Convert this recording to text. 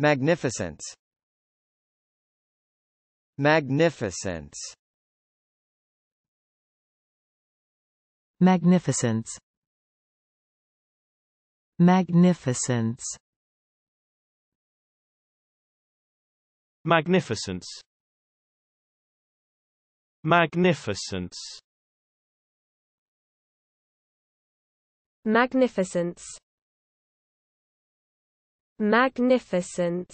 Magnificence Magnificence Magnificence Magnificence Magnificence Magnificence Magnificence magnificence